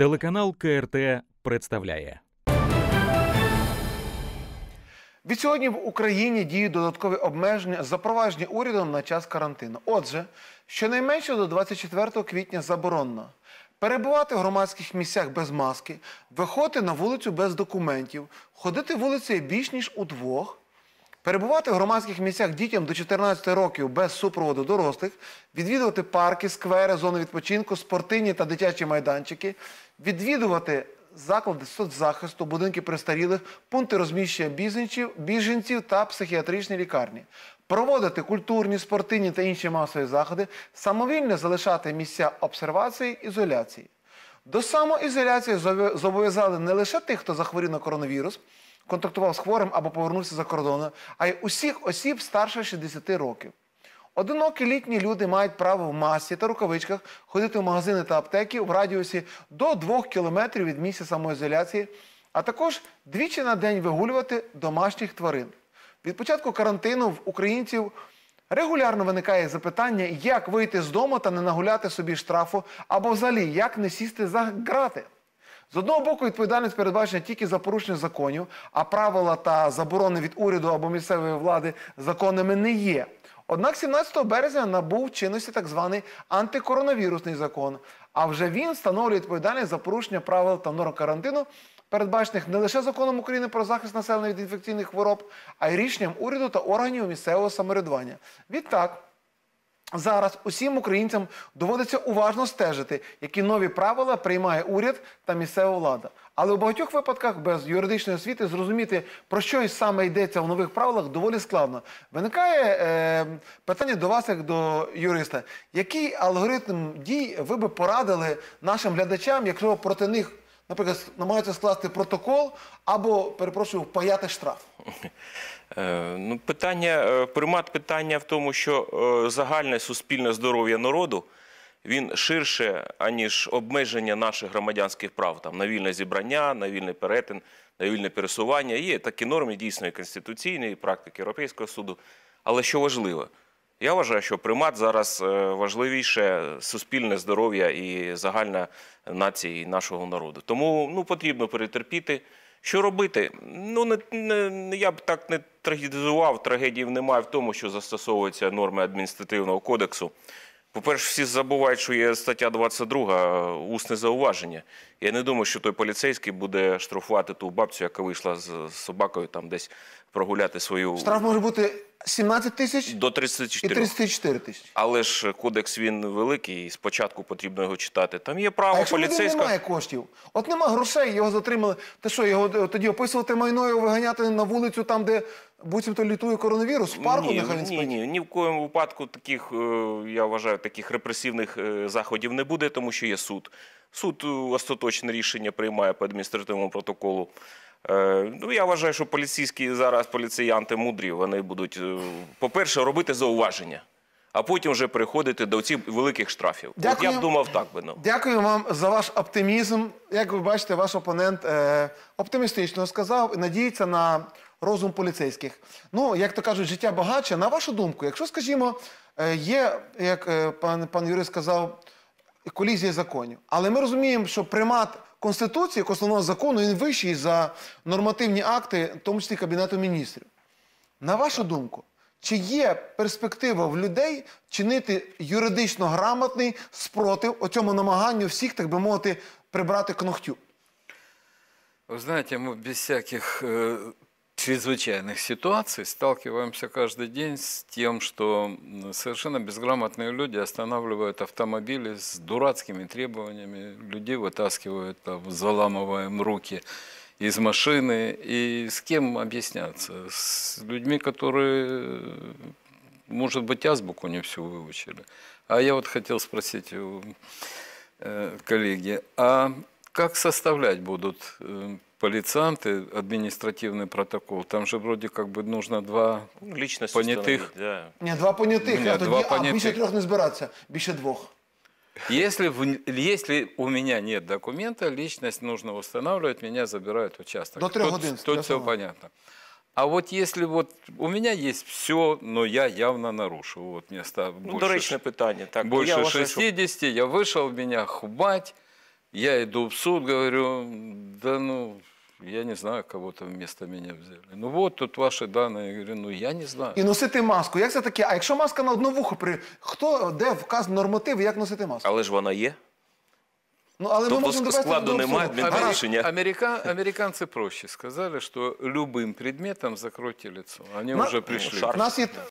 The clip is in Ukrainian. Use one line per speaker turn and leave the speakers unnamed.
Телеканал КРТ представляє.
Відсьогодні в Україні діють додаткові обмеження, запроваджені урядом на час карантину. Отже, щонайменше до 24 квітня заборонено перебувати в громадських місцях без маски, виходити на вулицю без документів, ходити вулицею більш ніж удвох, Перебувати в громадських місцях дітям до 14 років без супроводу дорослих, відвідувати парки, сквери, зони відпочинку, спортивні та дитячі майданчики, відвідувати заклади соцзахисту, будинки престарілих, пункти розміщення біженців, та психіатричні лікарні, проводити культурні, спортивні та інші масові заходи, самовільно залишати місця обсервації, ізоляції. До самоізоляції зобов'язали не лише тих, хто захворів на коронавірус, контактував з хворим або повернувся за кордону, а й усіх осіб старше 60 років. Одинокі літні люди мають право в масці та рукавичках ходити в магазини та аптеки в радіусі до 2 кілометрів від місця самоізоляції, а також двічі на день вигулювати домашніх тварин. Від початку карантину в українців Регулярно виникає запитання, як вийти з дому та не нагуляти собі штрафу, або взагалі як не сісти за грати. З одного боку, відповідальність передбачена тільки за порушення законів, а правила та заборони від уряду або місцевої влади законами не є. Однак 17 березня набув чинності так званий антикоронавірусний закон. А вже він встановлює відповідальність за порушення правил та норм карантину передбачених не лише законом України про захист населення від інфекційних хвороб, а й рішенням уряду та органів місцевого самоврядування. Відтак. Зараз усім українцям доводиться уважно стежити, які нові правила приймає уряд та місцева влада. Але у багатьох випадках без юридичної освіти зрозуміти, про що і саме йдеться в нових правилах, доволі складно. Виникає е, питання до вас, як до юриста, який алгоритм дій ви би порадили нашим глядачам, якщо проти них наприклад, намагаються скласти протокол або, перепрошую, впаяти штраф?
Е, ну, питання, е, примат питання в тому, що е, загальне суспільне здоров'я народу. Він ширше, аніж обмеження наших громадянських прав там на вільне зібрання, на вільний перетин, на вільне пересування. Є такі норми дійсної конституційної практики Європейського суду. Але що важливо, я вважаю, що примат зараз е, важливіше суспільне здоров'я і загальна нації нашого народу. Тому ну потрібно перетерпіти. Що робити? Ну не, не я б так не трагедізував. трагедії немає в тому, що застосовуються норми адміністративного кодексу. По-перше, всі забувають, що є стаття 22, усне зауваження. Я не думаю, що той поліцейський буде штрафувати ту бабцю, яка вийшла з собакою там десь прогуляти свою Штраф може
бути 17 тисяч
і 34. 34 тисячі. Але ж кодекс він великий, і спочатку потрібно його читати. Там є право якщо людина поліцейського.
немає коштів, от нема грошей, його затримали. Та що, його е, тоді описувати майно і виганяти на вулицю там, де буцімто літує коронавірус, в парку ні, нехай він ні,
спить? ні, ні в коєму випадку таких, е, я вважаю, таких репресивних е, заходів не буде, тому що є суд. Суд остаточне рішення приймає по адміністративному протоколу. Е, ну, я вважаю, що поліцейські зараз поліціянти мудрі. Вони будуть, е, по-перше, робити зауваження, а потім вже приходити до цих великих штрафів. Дякую. От я б думав так би. Ну.
Дякую вам за ваш оптимізм. Як ви бачите, ваш опонент е оптимістично сказав і надіється на розум поліцейських. Ну, як то кажуть, життя багаче. На вашу думку, якщо, скажімо, е є, як е пан пан Юрій сказав, колізія законів, але ми розуміємо, що примат. Конституції, як основного закону, він вищий за нормативні акти, в тому числі Кабінету міністрів. На вашу думку, чи є перспектива в людей чинити юридично грамотний спротив о цьому намаганню всіх, так би мовити, прибрати к Ви
знаєте, знаете, без всяких е, чрезвычайных ситуаций сталкиваемся каждый день с тем, что совершенно безграмотные люди останавливают автомобили с дурацкими требованиями, людей вытаскивают, там, заламываем руки из машины. И с кем объясняться? С людьми, которые, э, может быть, азбуку не всю выучили. А я вот хотел спросить у э, коллеги, а как составлять будут эм, полицанты административный протокол? Там же вроде как бы нужно два ну, Личность понятих. Да.
Ні, два понятых, Ні, а тоді два а більше понятих. не собираться, больше двух.
Если, в- если у меня нет документа, личность нужно устанавливать, меня забирают в участок. До трех Тут- Тут все понятно. А вот если вот у меня есть все, но я явно нарушил, Вот мне став- Ну, больше доречне питання. Так, Больше я вважаю, що я вышел, меня хвать. Я иду в суд, говорю, да ну, я не знаю, кого там вместо меня взяли. Ну вот тут ваші дані. Я говорю, ну я не знаю.
І носити маску. Як це таке? А якщо маска на одну вухо, при... хто, де вказ норматив, як носити маску?
Але ж вона є.
Ну, але ми Тобто можемо довести складу до немає абсурду. адмінрішення.
Америка,
американцы проще сказали, что любым предметом закройте лицо. Они На- уже пришли. Ну, У нас є